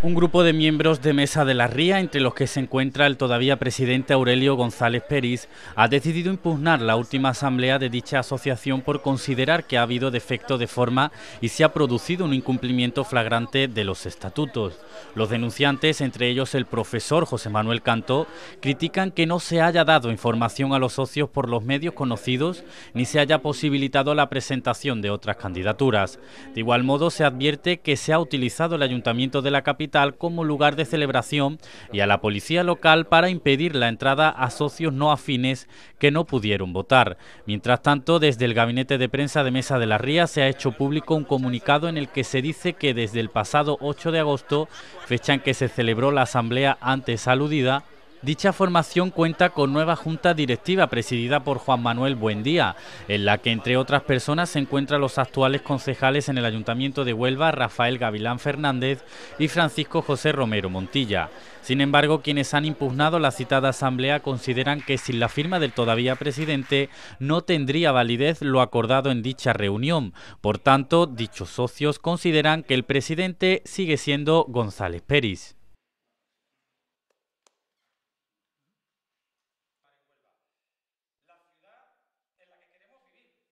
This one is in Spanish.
Un grupo de miembros de Mesa de la Ría, entre los que se encuentra el todavía presidente Aurelio González Pérez, ha decidido impugnar la última asamblea de dicha asociación por considerar que ha habido defecto de forma y se ha producido un incumplimiento flagrante de los estatutos. Los denunciantes, entre ellos el profesor José Manuel Cantó, critican que no se haya dado información a los socios por los medios conocidos ni se haya posibilitado la presentación de otras candidaturas. De igual modo, se advierte que se ha utilizado el ayuntamiento de la capital como lugar de celebración y a la policía local para impedir la entrada a socios no afines que no pudieron votar. Mientras tanto, desde el gabinete de prensa de Mesa de la Ría se ha hecho público un comunicado en el que se dice que desde el pasado 8 de agosto, fecha en que se celebró la asamblea antes aludida, Dicha formación cuenta con nueva junta directiva presidida por Juan Manuel Buendía, en la que entre otras personas se encuentran los actuales concejales en el Ayuntamiento de Huelva, Rafael Gavilán Fernández y Francisco José Romero Montilla. Sin embargo, quienes han impugnado la citada asamblea consideran que sin la firma del todavía presidente no tendría validez lo acordado en dicha reunión. Por tanto, dichos socios consideran que el presidente sigue siendo González Pérez.